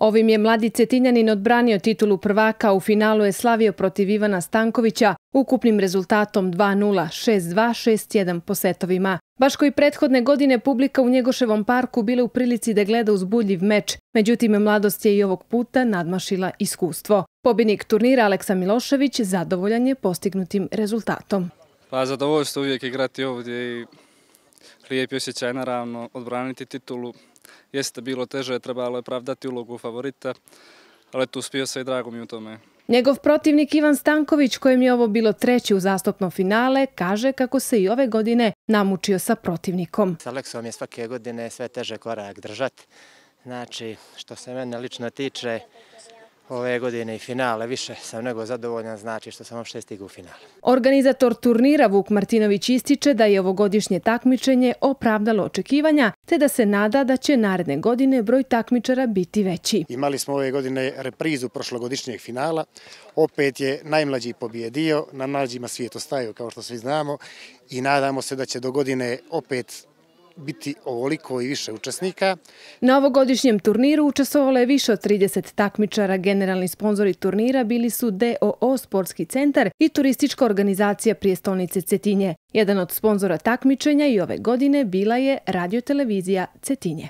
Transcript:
Ovim je mladi Cetinjanin odbranio titulu prvaka, u finalu je slavio protiv Ivana Stankovića ukupnim rezultatom 2-0, 6-2, 6-1 po setovima. Baš koji prethodne godine publika u Njegoševom parku bile u prilici da gleda uzbudljiv meč, međutim mladost je i ovog puta nadmašila iskustvo. Pobjednik turnira Aleksa Milošević zadovoljan je postignutim rezultatom. Pa zadovoljstvo uvijek igrati ovdje i lijepi osjećaj naravno odbraniti titulu jeste bilo teže, trebalo je pravdati ulogu favorita, ali tu uspio se i drago mi u tome. Njegov protivnik Ivan Stanković, kojem je ovo bilo treći u zastopno finale, kaže kako se i ove godine namučio sa protivnikom. S Aleksom je svake godine sve teže korak držati. Znači, što se mene lično tiče, ove godine i finale. Više sam nego zadovoljan, znači što sam uopšte stigao u finale. Organizator turnira Vuk Martinović ističe da je ovogodišnje takmičenje opravdalo očekivanja, te da se nada da će naredne godine broj takmičara biti veći. Imali smo ove godine reprizu prošlogodišnjeg finala. Opet je najmlađi pobjedio, na mlađima svijet ostaju, kao što svi znamo, i nadamo se da će do godine opet biti ovoliko i više učesnika. Na ovogodišnjem turniru učestvovalo je više od 30 takmičara. Generalni sponzori turnira bili su DOO Sportski centar i turistička organizacija prijestolnice Cetinje. Jedan od sponzora takmičenja i ove godine bila je radiotelevizija Cetinje.